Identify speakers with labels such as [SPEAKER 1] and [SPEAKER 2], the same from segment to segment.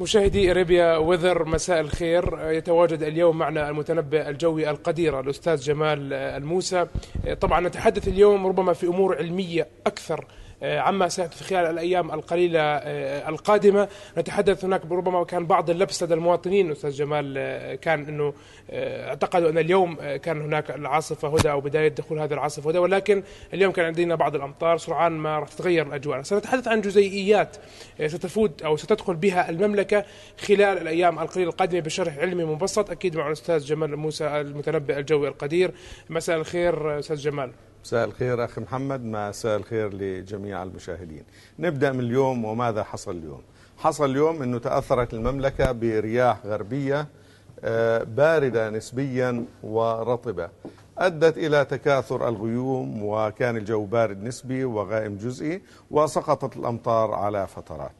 [SPEAKER 1] مشاهدي اريبيا وذر مساء الخير يتواجد اليوم معنا المتنبئ الجوي القدير الاستاذ جمال الموسى طبعا نتحدث اليوم ربما في امور علميه اكثر آه، عما سيحدث خلال الأيام القليلة آه، القادمة نتحدث هناك ربما كان بعض اللبس لدى المواطنين أستاذ جمال آه، كان أنه اعتقدوا أن اليوم كان هناك العاصفة هدى أو بداية دخول هذه العاصفة هدى ولكن اليوم كان عندنا بعض الأمطار سرعان ما راح تتغير الأجواء سنتحدث عن جزيئيات ستفوت أو ستدخل بها المملكة خلال الأيام القليلة القادمة بشرح علمي مبسط أكيد مع الأستاذ جمال موسى المتنبئ الجوي القدير مساء الخير أستاذ جمال
[SPEAKER 2] مساء الخير أخي محمد مساء الخير لجميع المشاهدين نبدأ من اليوم وماذا حصل اليوم حصل اليوم أنه تأثرت المملكة برياح غربية آه، باردة نسبيا ورطبة أدت إلى تكاثر الغيوم وكان الجو بارد نسبي وغائم جزئي وسقطت الأمطار على فترات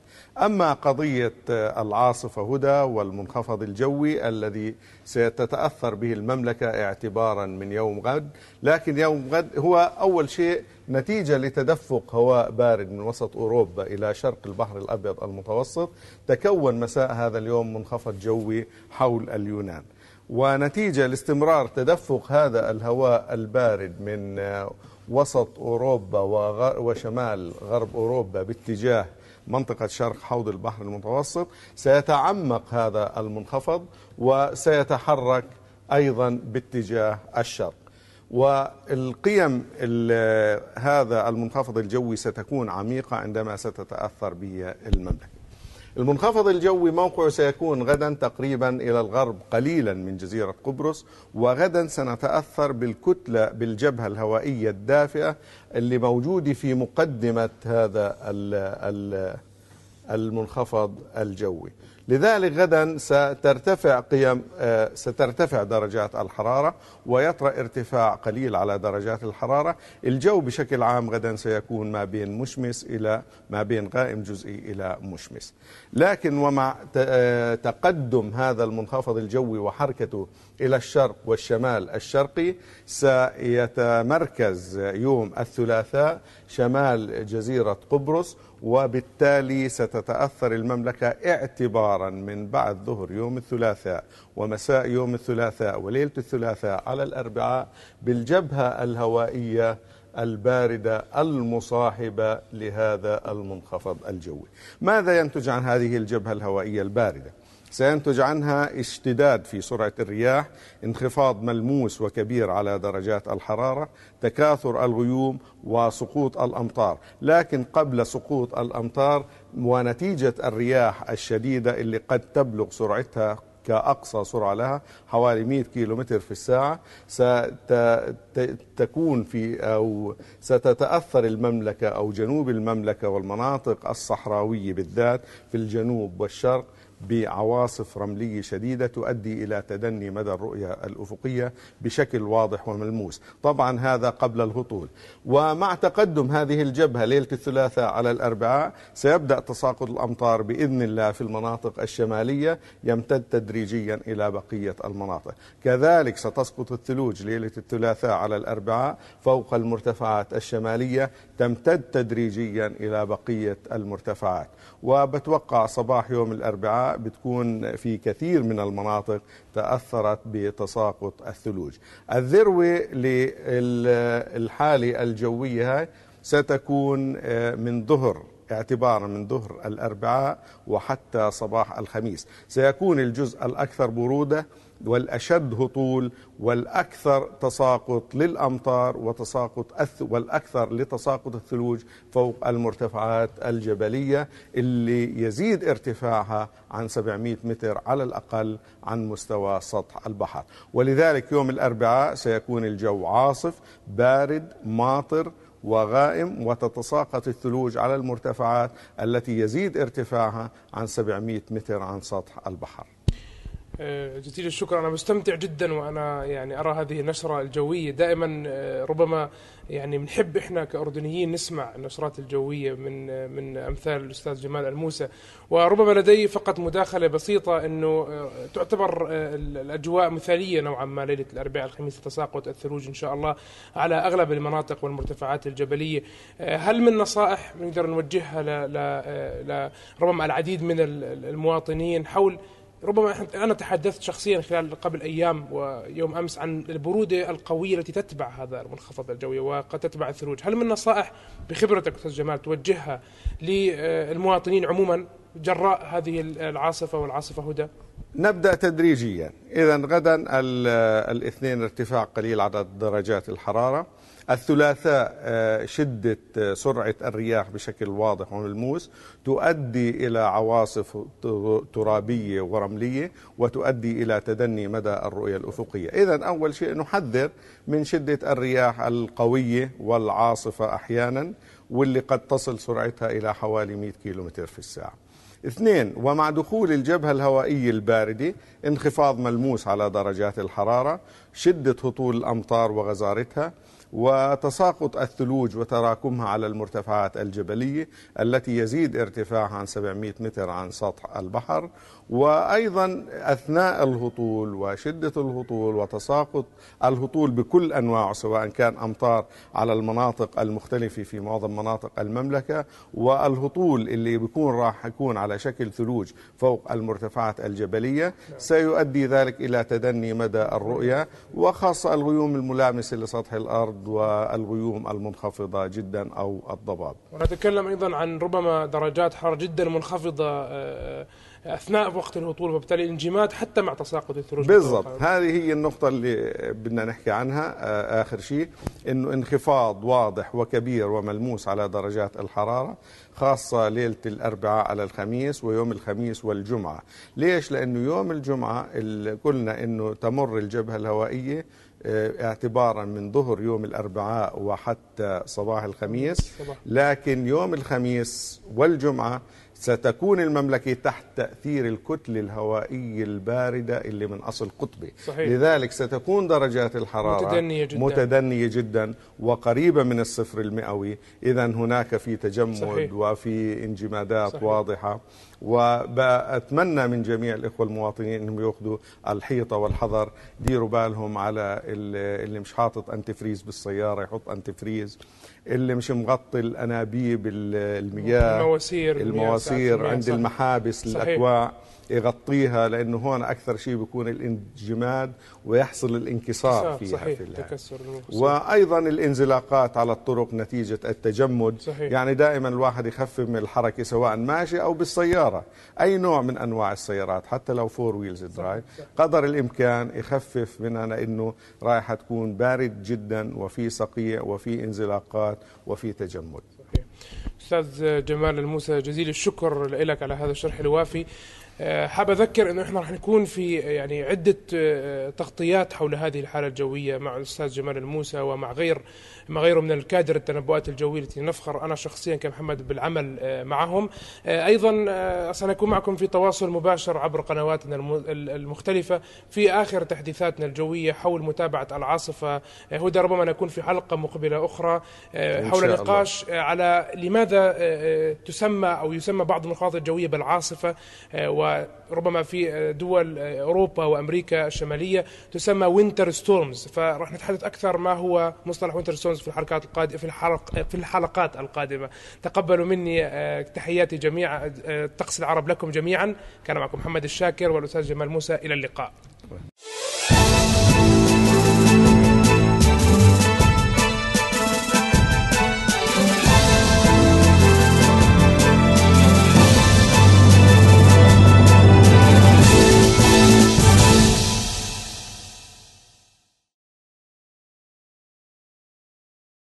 [SPEAKER 2] أما قضية العاصفة هدى والمنخفض الجوي الذي ستتأثر به المملكة اعتبارا من يوم غد لكن يوم غد هو أول شيء نتيجة لتدفق هواء بارد من وسط أوروبا إلى شرق البحر الأبيض المتوسط تكون مساء هذا اليوم منخفض جوي حول اليونان ونتيجة لاستمرار تدفق هذا الهواء البارد من وسط أوروبا وشمال غرب أوروبا باتجاه منطقة شرق حوض البحر المتوسط سيتعمق هذا المنخفض وسيتحرك أيضا باتجاه الشرق والقيم هذا المنخفض الجوي ستكون عميقة عندما ستتأثر به المملكة المنخفض الجوي موقعه سيكون غدا تقريبا إلى الغرب قليلا من جزيرة قبرص وغدا سنتأثر بالكتلة بالجبهة الهوائية الدافئة اللي موجودة في مقدمة هذا المنخفض الجوي لذلك غدا سترتفع قيم آه، سترتفع درجات الحرارة ويطرأ ارتفاع قليل على درجات الحرارة الجو بشكل عام غدا سيكون ما بين مشمس إلى ما بين غائم جزئي إلى مشمس لكن ومع آه، تقدم هذا المنخفض الجوي وحركته إلى الشرق والشمال الشرقي سيتمركز يوم الثلاثاء شمال جزيرة قبرص وبالتالي ستتأثر المملكة اعتبارا من بعد ظهر يوم الثلاثاء ومساء يوم الثلاثاء وليلة الثلاثاء على الأربعاء بالجبهة الهوائية الباردة المصاحبة لهذا المنخفض الجوي ماذا ينتج عن هذه الجبهة الهوائية الباردة؟ سينتج عنها اشتداد في سرعة الرياح انخفاض ملموس وكبير على درجات الحرارة تكاثر الغيوم وسقوط الأمطار لكن قبل سقوط الأمطار ونتيجة الرياح الشديدة اللي قد تبلغ سرعتها كأقصى سرعة لها حوالي 100 كيلومتر في الساعة ستكون في أو ستتأثر المملكة أو جنوب المملكة والمناطق الصحراوية بالذات في الجنوب والشرق بعواصف رملية شديدة تؤدي إلى تدني مدى الرؤية الأفقية بشكل واضح وملموس طبعا هذا قبل الهطول ومع تقدم هذه الجبهة ليلة الثلاثاء على الأربعاء سيبدأ تساقط الأمطار بإذن الله في المناطق الشمالية يمتد تدريجيا إلى بقية المناطق كذلك ستسقط الثلوج ليلة الثلاثاء على الأربعاء فوق المرتفعات الشمالية تمتد تدريجيا إلى بقية المرتفعات وبتوقع صباح يوم الأربعاء بتكون في كثير من المناطق تأثرت بتساقط الثلوج الذروة للحالة الجوية ستكون آه، من ظهر اعتبارا من ظهر الأربعاء وحتى صباح الخميس سيكون الجزء الأكثر برودة والأشد هطول والأكثر تساقط للأمطار وتساقط والأكثر لتساقط الثلوج فوق المرتفعات الجبلية اللي يزيد ارتفاعها عن 700 متر على الأقل عن مستوى سطح البحر ولذلك يوم الأربعاء سيكون الجو عاصف بارد ماطر وغائم وتتساقط الثلوج على المرتفعات التي يزيد ارتفاعها عن 700 متر عن سطح البحر
[SPEAKER 1] آه، جزيل الشكر انا مستمتع جدا وانا يعني ارى هذه النشره الجويه دائما آه، ربما يعني بنحب احنا كاردنيين نسمع النشرات الجويه من آه، من امثال الاستاذ جمال الموسى وربما لدي فقط مداخله بسيطه انه تعتبر الاجواء مثاليه نوعا ما ليله الاربعاء الخميس تساقط الثلوج ان شاء الله على اغلب المناطق والمرتفعات الجبليه هل من نصائح نقدر نوجهها ل ربما العديد من المواطنين حول ربما انا تحدثت شخصيا خلال قبل ايام ويوم امس عن البروده القويه التي تتبع هذا المنخفض الجوي وقد تتبع الثلوج، هل من نصائح بخبرتك استاذ جمال توجهها للمواطنين عموما جراء هذه العاصفه والعاصفه هدى؟
[SPEAKER 2] نبدا تدريجيا، اذا غدا الاثنين ارتفاع قليل عدد درجات الحراره. الثلاثاء آه، شدة آه، سرعة الرياح بشكل واضح وملموس تؤدي إلى عواصف ترابية ورملية وتؤدي إلى تدني مدى الرؤية الأفقية إذا أول شيء نحذر من شدة الرياح القوية والعاصفة أحيانا واللي قد تصل سرعتها إلى حوالي 100 كيلومتر في الساعة اثنين ومع دخول الجبهة الهوائية الباردة انخفاض ملموس على درجات الحرارة شدة هطول الأمطار وغزارتها وتساقط الثلوج وتراكمها على المرتفعات الجبلية التي يزيد ارتفاعها عن 700 متر عن سطح البحر وأيضا أثناء الهطول وشدة الهطول وتساقط الهطول بكل أنواعه سواء كان أمطار على المناطق المختلفة في معظم مناطق المملكة والهطول اللي بيكون راح يكون على شكل ثلوج فوق المرتفعات الجبلية سيؤدي ذلك إلى تدني مدى الرؤية وخاصة الغيوم الملامسة لسطح الأرض البرد والغيوم المنخفضة جدا أو الضباب
[SPEAKER 1] ونتكلم أيضا عن ربما درجات حراره جدا منخفضة آه، آه، اثناء وقت الهطول فبالتالي الانجماد حتى مع تساقط الثلوج بالضبط
[SPEAKER 2] هذه هي النقطه اللي بدنا نحكي عنها آه، اخر شيء انه انخفاض واضح وكبير وملموس على درجات الحراره خاصه ليله الاربعاء على الخميس ويوم الخميس والجمعه ليش لانه يوم الجمعه قلنا انه تمر الجبهه الهوائيه آه، اعتبارا من ظهر يوم الاربعاء وحتى صباح الخميس لكن يوم الخميس والجمعه ستكون المملكة تحت تأثير الكتل الهوائي الباردة اللي من أصل قطبي صحيح. لذلك ستكون درجات الحرارة متدنية جدا, متدنية جدا وقريبة من الصفر المئوي إذا هناك في تجمد صحيح. وفي انجمادات صحيح. واضحة وبأتمنى من جميع الإخوة المواطنين أنهم يأخذوا الحيطة والحذر ديروا بالهم على اللي مش حاطط أنتفريز بالسيارة يحط أنتفريز اللي مش مغطي الأنابيب المياه المواسير المواسير عند المحابس صحيح. الأكواع يغطيها لانه هون اكثر شيء بيكون الانجماد ويحصل الانكسار فيها صحيح. في التكسر وايضا الانزلاقات على الطرق نتيجه التجمد صحيح. يعني دائما الواحد يخفف من الحركه سواء ماشي او بالسياره السياره أي نوع من أنواع السيارات حتى لو فور ويلز درايف قدر الإمكان يخفف منها انه رايحه تكون بارد جدا وفي صقيع وفي انزلاقات وفي تجمد
[SPEAKER 1] استاذ جمال الموسى جزيل الشكر لك على هذا الشرح الوافي آه، حاب اذكر انه احنا راح نكون في آه، يعني عده آه، تغطيات حول هذه الحاله الجويه مع الاستاذ جمال الموسى ومع غير ما غيره من الكادر التنبؤات الجويه التي نفخر انا شخصيا كمحمد بالعمل معهم ايضا سنكون معكم في تواصل مباشر عبر قنواتنا المختلفه في اخر تحديثاتنا الجويه حول متابعه العاصفه هدى ربما نكون في حلقه مقبله اخرى حول نقاش على لماذا لماذا آه، آه، تسمى أو يسمى بعض المحافظات الجوية بالعاصفة آه، وربما في دول أوروبا وأمريكا الشمالية تسمى وينتر ستورمز فراح نتحدث أكثر ما هو مصطلح وينتر ستورمز في الحركات القادمة في, الحلق في الحلقات القادمة تقبلوا مني تحياتي جميعا طقس العرب لكم جميعا كان معكم محمد الشاكر والأستاذ جمال موسى إلى اللقاء